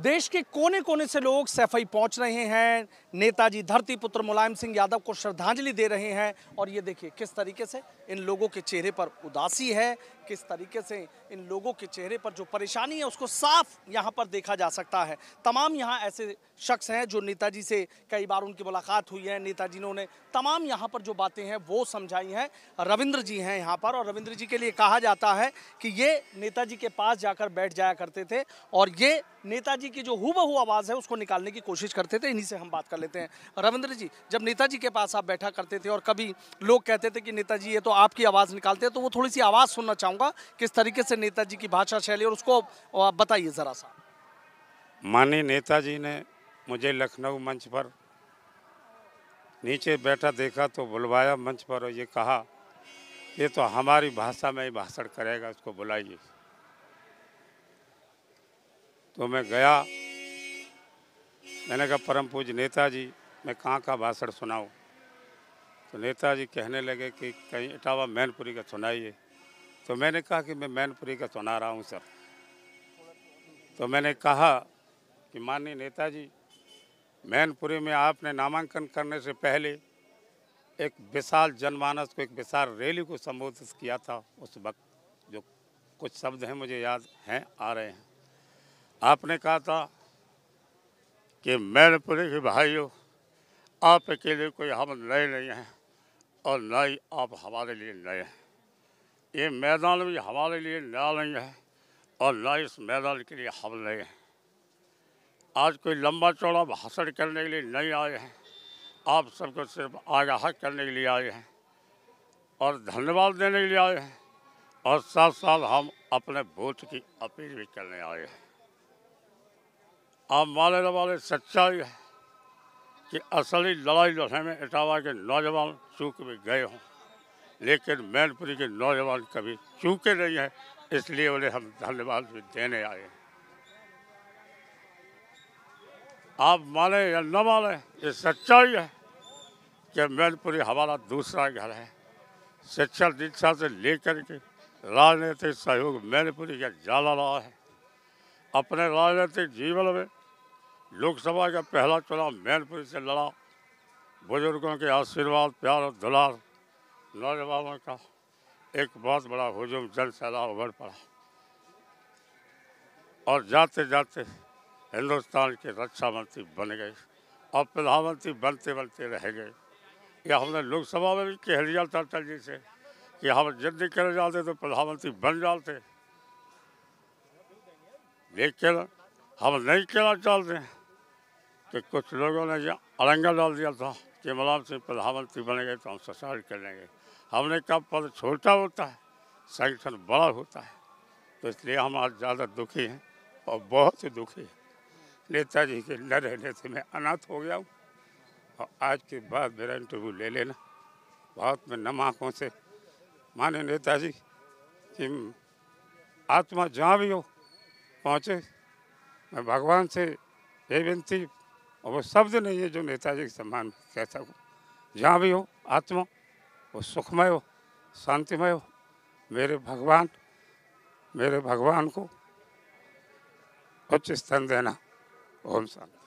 देश के कोने कोने से लोग सैफई पहुंच रहे हैं नेताजी धरती पुत्र मुलायम सिंह यादव को श्रद्धांजलि दे रहे हैं और ये देखिए किस तरीके से इन लोगों के चेहरे पर उदासी है किस तरीके से इन लोगों के चेहरे पर जो परेशानी है उसको साफ यहाँ पर देखा जा सकता है तमाम यहाँ ऐसे शख्स हैं जो नेताजी से कई बार उनकी मुलाकात हुई है नेताजी ने उन्हें तमाम यहाँ पर जो बातें हैं वो समझाई हैं रविंद्र जी हैं यहाँ पर और रविंद्र जी के लिए कहा जाता है कि ये नेताजी के पास जाकर बैठ जाया करते थे और ये नेताजी की जो हु आवाज़ है उसको निकालने की कोशिश करते थे इन्हीं से हम बात कर लेते हैं रविंद्र जी जब नेताजी के पास आप बैठा करते थे और कभी लोग कहते थे कि नेताजी ये तो आपकी आवाज़ निकालते हैं तो वो थोड़ी सी आवाज़ सुनना चाहूँगा चाहूँगा किस तरीके से नेताजी की भाषा शैली और उसको आप बताइए ज़रा सा माननीय नेताजी ने मुझे लखनऊ मंच पर नीचे बैठा देखा तो बुलवाया मंच पर और ये कहा ये तो हमारी भाषा में ही भाषण करेगा उसको बुलाइए तो मैं गया मैंने कहा परम पूज नेताजी मैं कहाँ का भाषण सुनाऊँ तो नेताजी कहने लगे कि कहीं इटावा मैनपुरी का सुनाइए तो मैंने कहा कि मैं मैनपुरी का सुना रहा हूँ सर तो मैंने कहा कि माननीय नेताजी मैनपुरी में आपने नामांकन करने से पहले एक विशाल जनमानस को एक विशाल रैली को संबोधित किया था उस वक्त जो कुछ शब्द हैं मुझे याद हैं आ रहे हैं आपने कहा था कि मैनपुरी के भाइयों आप अकेले कोई हम नए नहीं हैं और ना ही आप हमारे लिए नए हैं ये मैदान भी हमारे लिए नया नहीं है और ना इस मैदान के लिए हम नए हैं आज कोई लंबा चौड़ा भाषण करने के लिए नहीं आए हैं आप सबको सिर्फ आगाह करने के लिए आए हैं और धन्यवाद देने के लिए आए हैं और साथ साथ हम अपने भूत की अपील भी करने आए हैं आप माने वाले सच्चाई है कि असली लड़ाई लड़ने में इटावा के नौजवान चूक भी गए हों लेकिन मैनपुरी के नौजवान कभी चूके नहीं हैं इसलिए उन्हें हम धन्यवाद भी देने आए हैं आप माने या न माने ये सच्चाई है कि मैनपुरी हमारा दूसरा घर है शिक्षा दीक्षा से लेकर के राजनीतिक सहयोग मैनपुरी का ज़्यादा रहा है अपने राजनीतिक जीवन में लोकसभा का पहला चुनाव मैनपुरी से लड़ा बुजुर्गों के आशीर्वाद प्यार और दुलार नौजवानों का एक बहुत बड़ा हजूम जल सैलाब उभर पड़ा और जाते जाते हिंदुस्तान के रक्षा मंत्री बन गए और प्रधानमंत्री बनते बनते रह गए या हमने लोकसभा में भी कह लिया था अटल जी से कि हम जिद कर जाते तो प्रधानमंत्री बन जाते लेकिन हम नहीं कहना चाहते कि कुछ लोगों ने यह अड़ंगा डाल दिया था कि मुलायम सिंह प्रधानमंत्री बने गए तो हम ससार करेंगे हमने कहा पद छोटा होता है संगठन बड़ा होता है तो इसलिए हम आज ज़्यादा दुखी हैं और बहुत ही दुखी हैं नेताजी के न रहने से मैं अनाथ हो गया हूँ और आज के बाद मेरा इंटरव्यू ले लेना बहुत में नम आँखों से माने नेताजी कि आत्मा जहाँ भी हो पहुँचे मैं भगवान से ये विनती और वो शब्द नहीं है जो नेताजी के सम्मान कह सकूँ जहाँ भी हो आत्मा वो सुखमय हो शांतिमय हो मेरे भगवान मेरे भगवान को उच्च स्थान देना ओम शांति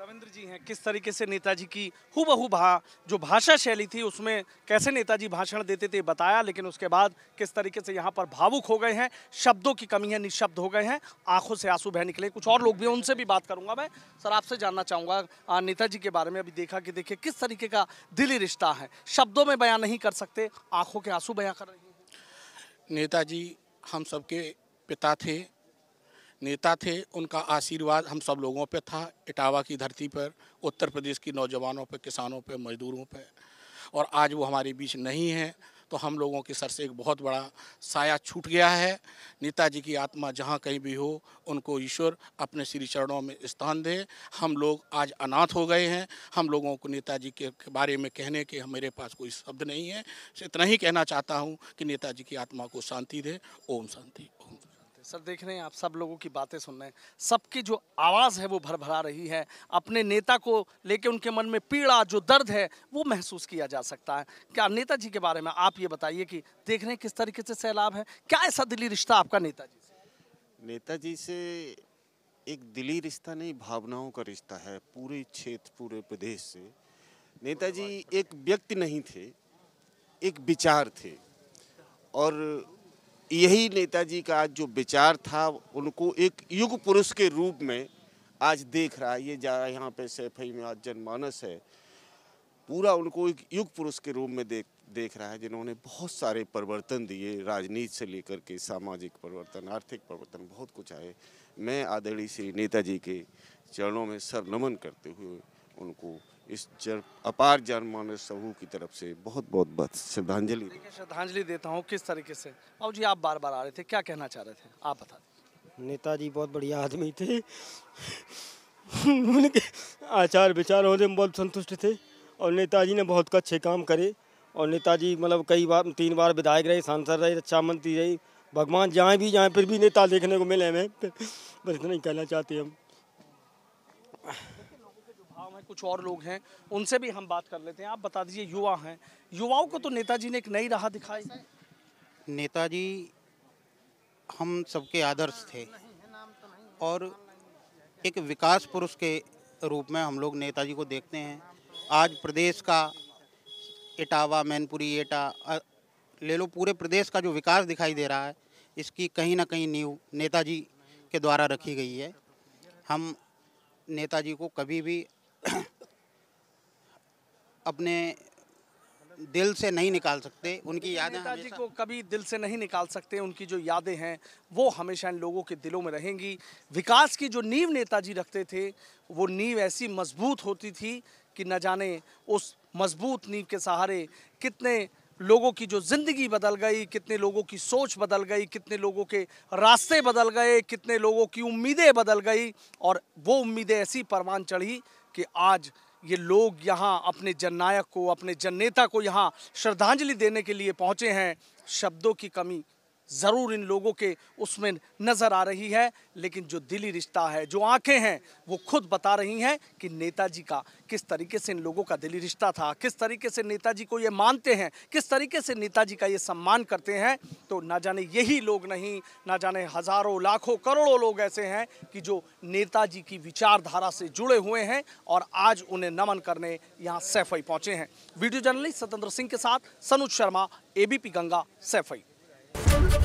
रविंद्र जी हैं किस तरीके से नेताजी की हुबहू भा जो भाषा शैली थी उसमें कैसे नेताजी भाषण देते थे बताया लेकिन उसके बाद किस तरीके से यहाँ पर भावुक हो गए हैं शब्दों की कमी है निःशब्द हो गए हैं आंखों से आंसू बह निकले कुछ और लोग भी उनसे भी बात करूंगा मैं सर आपसे जानना चाहूंगा नेताजी के बारे में अभी देखा कि देखिए किस तरीके का दिली रिश्ता है शब्दों में बयां नहीं कर सकते आंखों के आंसू बयां कर रहे हैं नेताजी हम सबके पिता थे नेता थे उनका आशीर्वाद हम सब लोगों पे था इटावा की धरती पर उत्तर प्रदेश की नौजवानों पे किसानों पे मजदूरों पे और आज वो हमारे बीच नहीं है तो हम लोगों के सर से एक बहुत बड़ा साया छूट गया है नेताजी की आत्मा जहाँ कहीं भी हो उनको ईश्वर अपने श्री चरणों में स्थान दे हम लोग आज अनाथ हो गए हैं हम लोगों को नेताजी के बारे में कहने के मेरे पास कोई शब्द नहीं है इतना ही कहना चाहता हूँ कि नेताजी की आत्मा को शांति दे ओम शांति ओम सर देख रहे हैं आप सब लोगों की बातें सुन रहे हैं सबकी जो आवाज़ है वो भर भरा रही है अपने नेता को लेके उनके मन में पीड़ा जो दर्द है वो महसूस किया जा सकता है क्या नेता जी के बारे में आप ये बताइए कि देख रहे हैं किस तरीके से सैलाब है क्या ऐसा दिली रिश्ता आपका नेता जी से नेता जी से एक दिली रिश्ता नहीं भावनाओं का रिश्ता है पूरे क्षेत्र पूरे प्रदेश से नेताजी एक व्यक्ति नहीं थे एक विचार थे और यही नेताजी का आज जो विचार था उनको एक युग पुरुष के रूप में आज देख रहा है ये जा यहाँ पे सैफई में आज जनमानस है पूरा उनको एक युग पुरुष के रूप में देख देख रहा है जिन्होंने बहुत सारे परिवर्तन दिए राजनीति से लेकर के सामाजिक परिवर्तन आर्थिक परिवर्तन बहुत कुछ आए मैं आदरणीय श्री नेताजी के चरणों में सर नमन करते हुए उनको इस जर अपार जान मानव समूह की तरफ से बहुत बहुत बहुत श्रद्धांजलि श्रद्धांजलि देता हूँ किस तरीके से बाबू जी आप बार बार आ रहे थे क्या कहना चाह रहे थे आप बता दें नेताजी बहुत बढ़िया आदमी थे उनके आचार विचार होने में बहुत संतुष्ट थे और नेताजी ने बहुत अच्छे काम करे और नेताजी मतलब कई बार तीन बार विधायक रहे सांसद रहे रक्षा मंत्री रहे भगवान जहाँ भी जाए फिर भी नेता देखने को मिले हमें बस इतना ही कहना चाहते हम कुछ और लोग हैं उनसे भी हम बात कर लेते हैं आप बता दीजिए युवा हैं युवाओं को तो नेताजी ने एक नई राह दिखाई नेताजी हम सबके आदर्श थे और एक विकास पुरुष के रूप में हम लोग नेताजी को देखते हैं आज प्रदेश का इटावा मैनपुरी एटा ले लो पूरे प्रदेश का जो विकास दिखाई दे रहा है इसकी कहीं ना कहीं नींव नेताजी के द्वारा रखी गई है हम नेताजी को कभी भी अपने दिल से नहीं निकाल सकते उनकी यादें नेताजी को कभी दिल से नहीं निकाल सकते उनकी जो यादें हैं वो हमेशा इन लोगों के दिलों में रहेंगी विकास की जो नींव नेताजी रखते थे वो नींव ऐसी मजबूत होती थी कि न जाने उस मजबूत नींव के सहारे कितने लोगों की जो ज़िंदगी बदल गई कितने लोगों की सोच बदल गई कितने लोगों के रास्ते बदल गए कितने लोगों की उम्मीदें बदल गई और वो उम्मीदें ऐसी परवान चढ़ी कि आज ये लोग यहाँ अपने जननायक को अपने जननेता को यहाँ श्रद्धांजलि देने के लिए पहुँचे हैं शब्दों की कमी ज़रूर इन लोगों के उसमें नज़र आ रही है लेकिन जो दिली रिश्ता है जो आंखें हैं वो खुद बता रही हैं कि नेताजी का किस तरीके से इन लोगों का दिली रिश्ता था किस तरीके से नेताजी को ये मानते हैं किस तरीके से नेताजी का ये सम्मान करते हैं तो ना जाने यही लोग नहीं ना जाने हज़ारों लाखों करोड़ों लोग ऐसे हैं कि जो नेताजी की विचारधारा से जुड़े हुए हैं और आज उन्हें नमन करने यहाँ सैफई पहुँचे हैं वीडियो जर्नलिस्ट स्वतंत्र सिंह के साथ सनुज शर्मा एबीपी गंगा सैफई